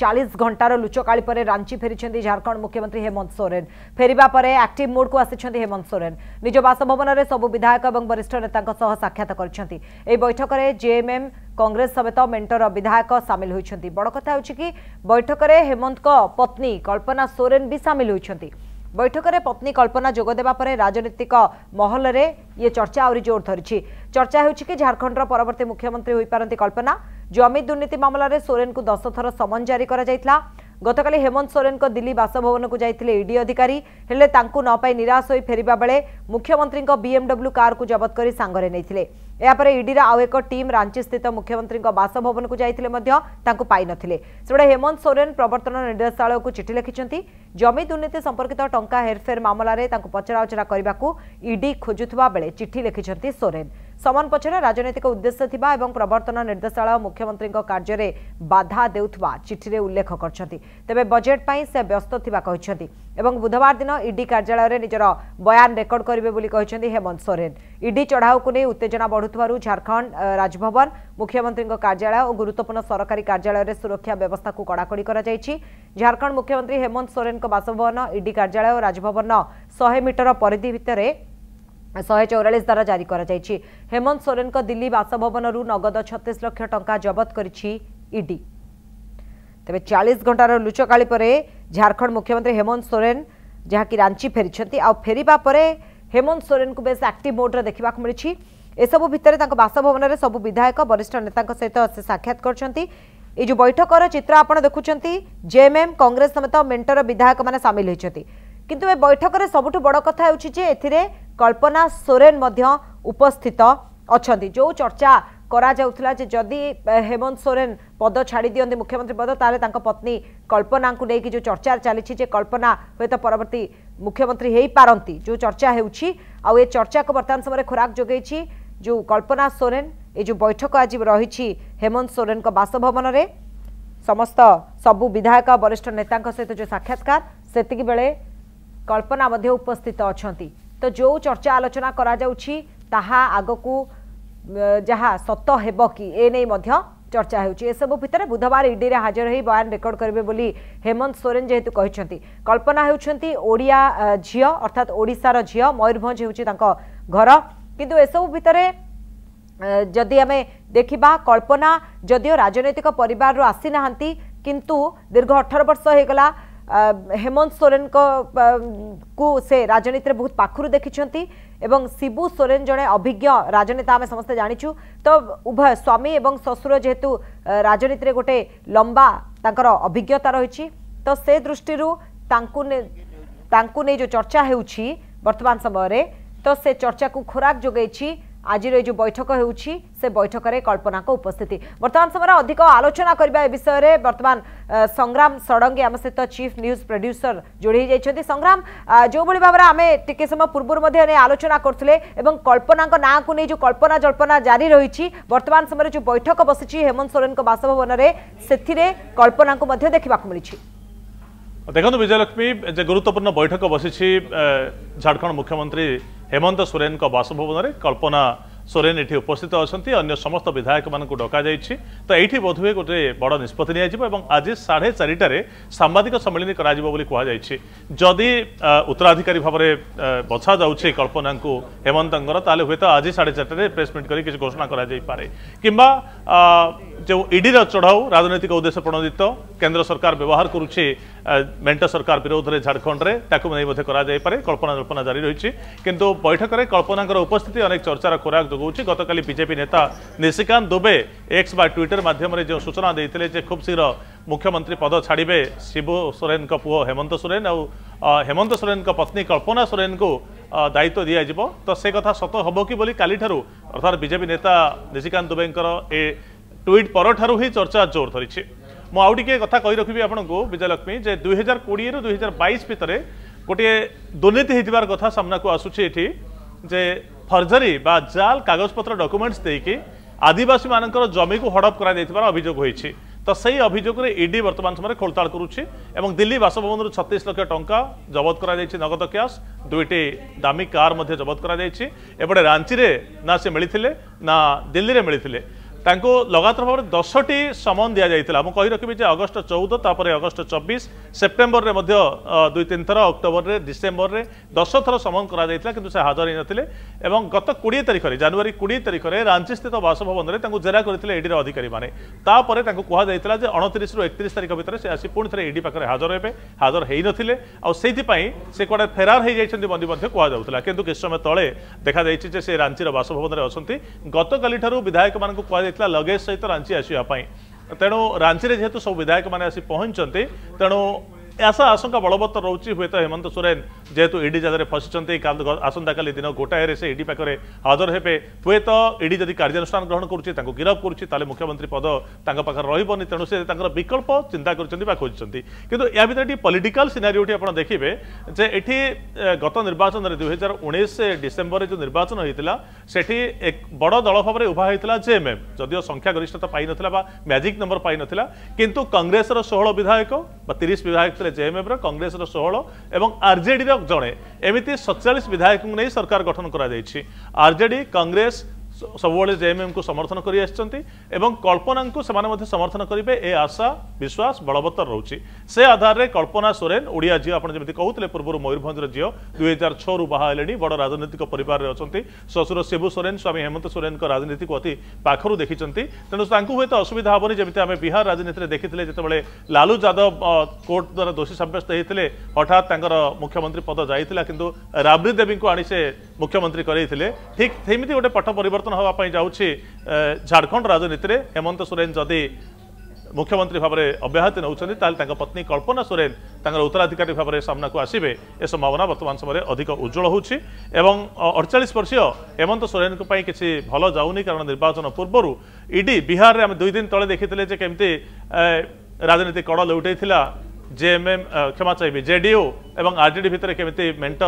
ଚାଳିଶ ଘଣ୍ଟାର ଲୁଚକାଳି ପରେ ରାଞ୍ଚି ଫେରିଛନ୍ତି ଝାଡ଼ଖଣ୍ଡ ମୁଖ୍ୟମନ୍ତ୍ରୀ ହେମନ୍ତ ସୋରେନ ଫେରିବା ପରେ ଆକ୍ଟିଭ୍ ମୋଡ୍କୁ ଆସିଛନ୍ତି ହେମନ୍ତ ସୋରେନ ନିଜ ବାସଭବନରେ ସବୁ ବିଧାୟକ ଏବଂ ବରିଷ୍ଠ ନେତାଙ୍କ ସହ ସାକ୍ଷାତ କରିଛନ୍ତି ଏହି ବୈଠକରେ ଜେଏମ୍ଏମ୍ କଂଗ୍ରେସ ସମେତ ମେଣ୍ଟର ବିଧାୟକ ସାମିଲ ହୋଇଛନ୍ତି ବଡ଼ କଥା ହେଉଛି କି ବୈଠକରେ ହେମନ୍ତଙ୍କ ପତ୍ନୀ କଳ୍ପନା ସୋରେନ ବି ସାମିଲ ହୋଇଛନ୍ତି ବୈଠକରେ ପତ୍ନୀ କଳ୍ପନା ଯୋଗଦେବା ପରେ ରାଜନୈତିକ ମହଲରେ ଇଏ ଚର୍ଚ୍ଚା ଆହୁରି ଜୋର ଧରିଛି ଚର୍ଚ୍ଚା ହେଉଛି କି ଝାଡ଼ଖଣ୍ଡର ପରବର୍ତ୍ତୀ ମୁଖ୍ୟମନ୍ତ୍ରୀ ହୋଇପାରନ୍ତି କଳ୍ପନା জমি দুর্নীতি মামলার সোরেনকু দশ থর সমন জারি করা গতকাল হেমন্ত সোরেনক দিল্লী বাসভবনকু যাই ইডি অধিকারী হলে তাঁকু নপাই নিরাশ হয়ে ফেরা বেড়ে মুখ্যমন্ত্রী বিএমডব্লু কারু জবত করে সাংরে নিয়ে এরপরে ইডির আউ এক টিম রাঞ্চিস্থিত মুখ্যমন্ত্রী বাসভবনকু যাই তাঁকু পাই নেপটে হেমন্ত সোরেন প্রবর্তন নির্দেশালয়কু চিঠি লিখিছেন জমি দুর্নীতি সম্পর্কিত টঙ্কা হেরফের মামলার তাঁকু পচরাউচরা করা ইডি খোঁজুয়া বেড়ে চিঠি লিখিছেন সোরেন সমন পছরে রাজনৈতিক উদ্দেশ্য থিবা এবং প্রবর্তন নির্দেশালয় মুখ্যমন্ত্রীଙ୍କ কার্যরে বাধা দেউথবা চিঠিরে উল্লেখ করছন্তি তেবে বজেট পাই সে ব্যস্ত থিবা কইছন্তি এবং বুধবার দিন ইডি কার্যালয়ে নিজের বয়ান রেকর্ড করিবে বলি কইছন্তি হেমন্ত সোরেন ইডি চড়াউকু নেই উত্তেজনা বড়ুথবারু ঝাড়খণ্ড রাজভবন মুখ্যমন্ত্রীଙ୍କ কার্যালয় ও গুরুত্বপূর্ণ সরকারি কার্যালয়ে সুরক্ষা ব্যবস্থাকু কড়াকড়ি করা যাইছি ঝাড়খণ্ড মুখ্যমন্ত্রী হেমন্ত সোরেনଙ୍କ বাসভবন ইডি কার্যালয় ও রাজভবন শহে মিটর পরিধি ভিতরে ଶହେ ଚଉରାଳିଶ ଦ୍ୱାରା ଜାରି କରାଯାଇଛି ହେମନ୍ତ ସୋରେନଙ୍କ ଦିଲ୍ଲୀ ବାସଭବନରୁ ନଗଦ ଛତିଶ ଲକ୍ଷ ଟଙ୍କା ଜବତ କରିଛି ଇଡି ତେବେ ଚାଳିଶ ଘଣ୍ଟାର ଲୁଚକାଳି ପରେ ଝାଡ଼ଖଣ୍ଡ ମୁଖ୍ୟମନ୍ତ୍ରୀ ହେମନ୍ତ ସୋରେନ ଯାହାକି ରାଞ୍ଚି ଫେରିଛନ୍ତି ଆଉ ଫେରିବା ପରେ ହେମନ୍ତ ସୋରେନଙ୍କୁ ବେଶ ଆକ୍ଟିଭ୍ ମୋଡ୍ରେ ଦେଖିବାକୁ ମିଳିଛି ଏସବୁ ଭିତରେ ତାଙ୍କ ବାସଭବନରେ ସବୁ ବିଧାୟକ ବରିଷ୍ଠ ନେତାଙ୍କ ସହିତ ସେ ସାକ୍ଷାତ କରିଛନ୍ତି ଏଇ ଯେଉଁ ବୈଠକର ଚିତ୍ର ଆପଣ ଦେଖୁଛନ୍ତି ଜେଏମ୍ଏମ୍ କଂଗ୍ରେସ ସମେତ ମେଣ୍ଟର ବିଧାୟକମାନେ ସାମିଲ ହୋଇଛନ୍ତି କିନ୍ତୁ ଏ ବୈଠକରେ ସବୁଠୁ ବଡ଼ କଥା ହେଉଛି ଯେ ଏଥିରେ কল্পনা সোরেন মধ্য উপস্থিত অনেক যে চর্চা করা যাওয়া যে যদি হেমন্ত সোরেন পদ ছাড়ি দিকে মুখ্যমন্ত্রী পদ তাহলে তাঁর পত্নী কল্পনা যে চর্চা চালছে যে কল্পনা হয়তো পরবর্তী মুখ্যমন্ত্রী হয়ে পারতি যে চর্চা হচ্ছে আ চর্চা বর্তমান সময় খোরাক যোগাইছি যে কল্পনা সোরেন এই যে বৈঠক আজ রয়েছে হেমন্ত সোরেন বাসভবনরে সমস্ত সবু বিধায়ক বরিষ্ঠ নেতা সহ যে সাক্ষাৎকার সেতকি বেড়ে কল্পনা উপস্থিত অনেক तो जो चर्चा आलोचना करगकू जहाँ सत हो कि मध्य चर्चा हो होसबु भितर बुधवार इडी हाजर ही बयान रेकर्ड करेंगे हेमंत सोरेन जेहेतु कहते कल्पना होड़िया झी अर्थात ओडार झी मयूरभ हूँ घर किंतु एसबु भितर जदि आम देखा कल्पना जदिव राजनैतिक पर आसी ना कि दीर्घ अठर वर्ष होगा हेमंत सोरेन को से राजनीति बहुत पाखर देखिं एवं शिबु सोरेन जड़े अभिज्ञ राजनेता आम समस्त जाचु तो उभय स्वामी एवं शशुर जेहेतु राजनीति में गोटे लंबा तर अभिज्ञता रही तो से दृष्टि नहीं जो चर्चा हो समय तो से चर्चा को खोराक जोगे আজির এই যে বৈঠক হচ্ছে সে বৈঠকের কল্পনা উপস্থিতি বর্তমান সময় অধিক আলোচনা করা এ বিষয়ে বর্তমান সংগ্রাম ষড়ঙ্গী আমার সহ চিফ নিউজ প্রড্যুসর যোড়ি যাই সংগ্রাম যেভাবে ভাবে আমি টিকি সময় পূর্ব আলোচনা করলে এবং কল্পনা না যে কল্পনা জল্পনা জারি রয়েছে বর্তমান সময় যে বৈঠক বসিছি হেমন্ত সোরেন বাসভবনের সেথিরে কল্পনা দেখা মিছে দেখুন বিজয়লক্ষ্মী যে গুরুত্বপূর্ণ বৈঠক বসিছি ঝাড়খণ্ড মুখ্যমন্ত্রী হেমন্ত ସୋରେନଙ୍କ বাসভবন কল্পনা সোরেন এটি উপস্থিত অনেক অন্য সমস্ত বিধায়ক মানুষ ডাকাযাইছি তো এইটি বোধহয় গোটে বড় নিষ্পতি নিয়ে এবং আজ সাড়ে চারিটার সাংবাদিক সম্মিলনী করা বলে কুহযাই যদি উত্তরাধিকারী ভাবে বছা যাচ্ছে কল্পনা হেমন্তর তাহলে হুয়ে আজ সাড়ে চারটার প্রেস মিট করে কিছু ঘোষণা করা যাই পারে কিংবা ଯେଉଁ ଇଡିର ଚଢ଼ାଉ ରାଜନୈତିକ ଉଦ୍ଦେଶ୍ୟ ପ୍ରଣୋଦିତ କେନ୍ଦ୍ର ସରକାର ବ୍ୟବହାର କରୁଛି ମେଣ୍ଟ ସରକାର ବିରୋଧରେ ଝାଡ଼ଖଣ୍ଡରେ ତାକୁ ନେଇ ମଧ୍ୟ କରାଯାଇପାରେ କଳ୍ପନା ଜଳ୍ପନା ଜାରି ରହିଛି କିନ୍ତୁ ବୈଠକରେ କଳ୍ପନାଙ୍କର ଉପସ୍ଥିତି ଅନେକ ଚର୍ଚ୍ଚାର ଖୋରାକ ଯୋଗାଉଛି ଗତକାଲି ବିଜେପି ନେତା ନିଶିକାନ୍ତ ଦୁବେ ଏକ୍ସ ବା ଟ୍ୱିଟର ମାଧ୍ୟମରେ ଯେଉଁ ସୂଚନା ଦେଇଥିଲେ ଯେ ଖୁବ୍ ଶୀଘ୍ର ମୁଖ୍ୟମନ୍ତ୍ରୀ ପଦ ଛାଡ଼ିବେ ଶିବୁ ସୋରେନଙ୍କ ପୁଅ ହେମନ୍ତ ସୋରେନ ଆଉ ହେମନ୍ତ ସୋରେନଙ୍କ ପତ୍ନୀ କଳ୍ପନା ସୋରେନଙ୍କୁ ଦାୟିତ୍ୱ ଦିଆଯିବ ତ ସେ କଥା ସତ ହେବ କି ବୋଲି କାଲିଠାରୁ ଅର୍ଥାତ୍ ବିଜେପି ନେତା ନିଶିକାନ୍ତ ଦୁବେଙ୍କର ଏ ট্বিট ପରଠାରୁ ହିଁ ଚର୍ଚ୍ଚା ଜୋର ଧରିଛି ମୁଁ ଆଉ ଟିକିଏ କଥା କହି ରଖିବି ଆପଣଙ୍କୁ ବିଜୟଲକ୍ଷ୍ମୀ ଯେ ଦୁଇହଜାର କୋଡ଼ିଏରୁ ଦୁଇହଜାର ବାଇଶ ଭିତରେ ଗୋଟିଏ ଦୁର୍ନୀତି ହେଇଥିବାର କଥା ସାମ୍ନାକୁ ଆସୁଛି ଏଠି ଯେ ଫର୍ଜରୀ ବା ଜାଲ୍ କାଗଜପତ୍ର ଡକ୍ୟୁମେଣ୍ଟସ୍ ଦେଇକି ଆଦିବାସୀମାନଙ୍କର ଜମିକୁ ହଡ଼ପ କରାଯାଇଥିବାର ଅଭିଯୋଗ ହୋଇଛି ତ ସେହି ଅଭିଯୋଗରେ ଇଡି ବର୍ତ୍ତମାନ ସମୟରେ ଖୋଳତାଳ କରୁଛି ଏବଂ ଦିଲ୍ଲୀ ବାସଭବନରୁ ଛତିଶ ଲକ୍ଷ ଟଙ୍କା ଜବତ କରାଯାଇଛି ନଗଦ କ୍ୟାସ୍ ଦୁଇଟି ଦାମୀ କାର୍ ମଧ୍ୟ ଜବତ କରାଯାଇଛି ଏପଟେ ରାଞ୍ଚିରେ ନା ସେ ମିଳିଥିଲେ ନା ଦିଲ୍ଲୀରେ ମିଳିଥିଲେ ତାଙ୍କୁ ଲଗାତାର ଭାବରେ ଦଶଟି ସମନ ଦିଆଯାଇଥିଲା ମୁଁ କହି ରଖିବି ଯେ ଅଗଷ୍ଟ ଚଉଦ ତାପରେ ଅଗଷ୍ଟ ଚବିଶ ସେପ୍ଟେମ୍ବରରେ ମଧ୍ୟ ଦୁଇ ତିନି ଥର ଅକ୍ଟୋବରରେ ଡିସେମ୍ବରରେ ଦଶ ଥର ସମନ କରାଯାଇଥିଲା କିନ୍ତୁ ସେ ହାଜର ହୋଇନଥିଲେ ଏବଂ ଗତ କୋଡ଼ିଏ ତାରିଖରେ ଜାନୁଆରୀ କୋଡ଼ିଏ ତାରିଖରେ ରାଞ୍ଚିସ୍ଥିତ ବାସଭବନରେ ତାଙ୍କୁ ଜେରା କରିଥିଲେ ଇଡିର ଅଧିକାରୀମାନେ ତାପରେ ତାଙ୍କୁ କୁହାଯାଇଥିଲା ଯେ ଅଣତିରିଶରୁ ଏକତିରିଶ ତାରିଖ ଭିତରେ ସେ ଆସି ପୁଣି ଥରେ ଇଡି ପାଖରେ ହାଜର ହେବେ ହାଜର ହୋଇନଥିଲେ ଆଉ ସେଇଥିପାଇଁ ସେ କୁଆଡ଼େ ଫେରାର ହୋଇଯାଇଛନ୍ତି ବୋଲି ମଧ୍ୟ କୁହାଯାଉଥିଲା କିନ୍ତୁ କିଛି ସମୟ ତଳେ ଦେଖାଯାଇଛି ଯେ ସେ ରାଞ୍ଚିର ବାସଭବନରେ ଅଛନ୍ତି ଗତକାଲିଠାରୁ ବିଧାୟକମାନଙ୍କୁ କୁହାଯାଇ ଯାଇଥିଲା ଲଗେଜ ସହିତ ରାଞ୍ଚି ଆସିବା ପାଇଁ ତେଣୁ ରାଞ୍ଚିରେ ଯେହେତୁ ସବୁ ବିଧାୟକମାନେ ଆସି ପହଞ୍ଚିଛନ୍ତି ତେଣୁ ଆଶା ଆଶଙ୍କା ବଳବତ୍ତର ରହୁଛି ହୁଏତ ହେମନ୍ତ ସୋରେନ যেহেতু ইডি জালে ফসিছন্তি আসন্তকালি দিন গোটায়ের সে ইডি পাখে হাজর হেবে হুয়েত ইডি যদি কার্যানুষ্ঠান গ্রহণ করছে তাঁর গিরফ করছে তাহলে মুখ্যমন্ত্রী পদ তাঁর পাখে রহবনি তেমন সে তাঁর বিকল্প চিন্তা করছেন বা খোঁজছেন কিন্তু এ ভিতরে এটি পলিটিকাল সিনারিওটি আপনার দেখবে যে এটি গত নির্বাচন দুই হাজার উনিশ ডিসেম্বরে যে নির্বাচন হয়েছিল সেটি এক বড় দল ভাবে উভা হয়েছিল জেএমএম যদিও সংখ্যাগরিষ্ঠতা পাই নথিলা বা ম্যাজিক নম্বর পাই নথিলা কিন্তু কংগ্রেসের ষোহ বিধায়ক বা তিরিশ বিধায়ক লে জেএমএম র ষোহ এবং আরজেডির ବିଧାୟକ ଜଣେ ଏମିତି ସତଚାଳିଶ ବିଧାୟକଙ୍କୁ ନେଇ ସରକାର ଗଠନ କରାଯାଇଛି ଆର୍ଜେଡି କଂଗ୍ରେସ ସବୁବେଳେ ଜେଏମ୍ଏମ୍କୁ ସମର୍ଥନ କରିଆସିଛନ୍ତି ଏବଂ କଳ୍ପନାଙ୍କୁ ସେମାନେ ମଧ୍ୟ ସମର୍ଥନ କରିବେ ଏ ଆଶା ବିଶ୍ୱାସ ବଳବତ୍ତର ରହୁଛି ସେ ଆଧାରରେ କଳ୍ପନା ସୋରେନ ଓଡ଼ିଆ ଝିଅ ଆପଣ ଯେମିତି କହୁଥିଲେ ପୂର୍ବରୁ ମୟୂରଭଞ୍ଜର ଝିଅ ଦୁଇ ହଜାର ଛଅରୁ ବାହା ହେଲେଣି ବଡ଼ ରାଜନୈତିକ ପରିବାରରେ ଅଛନ୍ତି ଶ୍ୱଶୁର ଶିବୁ ସୋରେନ ସ୍ୱାମୀ ହେମନ୍ତ ସୋରେନଙ୍କ ରାଜନୀତିକୁ ଅତି ପାଖରୁ ଦେଖିଛନ୍ତି ତେଣୁ ତାଙ୍କୁ ହୁଏତ ଅସୁବିଧା ହେବନି ଯେମିତି ଆମେ ବିହାର ରାଜନୀତିରେ ଦେଖିଥିଲେ ଯେତେବେଳେ ଲାଲୁ ଯାଦବ କୋର୍ଟ ଦ୍ୱାରା ଦୋଷୀ ସାବ୍ୟସ୍ତ ହୋଇଥିଲେ ହଠାତ୍ ତାଙ୍କର ମୁଖ୍ୟମନ୍ତ୍ରୀ ପଦ ଯାଇଥିଲା କିନ୍ତୁ ରାବରି ଦେବୀଙ୍କୁ ଆଣି ସେ ମୁଖ୍ୟମନ୍ତ୍ରୀ କରାଇଥିଲେ ଠିକ୍ ସେମିତି ଗୋଟେ ପଟ ପରିବର୍ତ୍ତନ ହେବା ପାଇଁ ଯାଉଛି ଝାଡ଼ଖଣ୍ଡ ରାଜନୀତିରେ ହେମନ୍ତ ସୋରେନ ଯଦି ମୁଖ୍ୟମନ୍ତ୍ରୀ ଭାବରେ ଅବ୍ୟାହତି ନେଉଛନ୍ତି ତାହେଲେ ତାଙ୍କ ପତ୍ନୀ କଳ୍ପନା ସୋରେନ ତାଙ୍କର ଉତ୍ତରାଧିକାରୀ ଭାବରେ ସାମ୍ନାକୁ ଆସିବେ ଏ ସମ୍ଭାବନା ବର୍ତ୍ତମାନ ସମୟରେ ଅଧିକ ଉଜ୍ଜଳ ହେଉଛି ଏବଂ ଅଡ଼ଚାଳିଶ ବର୍ଷୀୟ ହେମନ୍ତ ସୋରେନଙ୍କ ପାଇଁ କିଛି ଭଲ ଯାଉନି କାରଣ ନିର୍ବାଚନ ପୂର୍ବରୁ ଇଡି ବିହାରରେ ଆମେ ଦୁଇ ଦିନ ତଳେ ଦେଖିଥିଲେ ଯେ କେମିତି ରାଜନୀତି କଡ଼ ଲେଉଟାଇଥିଲା ଜେଏମ୍ଏମ୍ କ୍ଷମା ଚାହିଁବି ଜେଡିୟୁ ଏବଂ ଆର୍ଜେଡି ଭିତରେ କେମିତି ମେଣ୍ଟ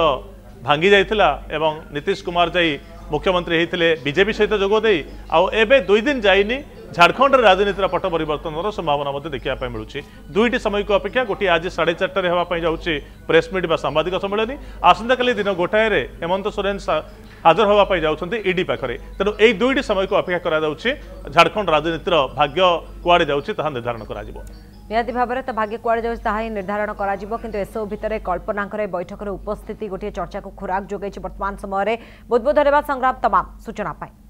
ଭାଙ୍ଗି ଯାଇଥିଲା ଏବଂ ନୀତିଶ କୁମାର ଯାଇ ମୁଖ୍ୟମନ୍ତ୍ରୀ ହେଇଥିଲେ ବିଜେପି ସହିତ ଯୋଗ ଦେଇ ଆଉ ଏବେ ଦୁଇ ଦିନ ଯାଇନି ঝাড়খণ্ডের রাজনীতির পট পরিবর্তনর সম্ভাবনা মধ্যে দেখা মিলুছে দুইটি সময়িক অপেক্ষা গোটি আজ সাড়ে চারটার হওয়া যাচ্ছে প্রেস মিট বা সাংবাদিক সম্মিলনী আসন্তকালি দিন গোটায়ে হেমন্ত সোরেন হাজর হওয়া যাচ্ছেন ইডি পাখে তেমন এই দুইটি সময়িক অপেক্ষা করা যাচ্ছে ঝাড়খণ্ড রাজনীতির ভাগ্য কুয়াড়ে যাচ্ছে তাহা নির্ধারণ করা ନିହାତି ଭାବରେ ତା ଭାଗ୍ୟ କୁଆଡ଼େ ଯାଉଛି ତାହା ହିଁ ନିର୍ଦ୍ଧାରଣ କରାଯିବ କିନ୍ତୁ ଏସବୁ ଭିତରେ କଳ୍ପନାଙ୍କର ଏ ବୈଠକରେ ଉପସ୍ଥିତି ଗୋଟିଏ ଚର୍ଚ୍ଚାକୁ ଖୋରାକ ଯୋଗାଇଛି ବର୍ତ୍ତମାନ ସମୟରେ ବହୁତ ବହୁତ ଧନ୍ୟବାଦ ସଂଗ୍ରାମ ତମାମ ସୂଚନା ପାଇଁ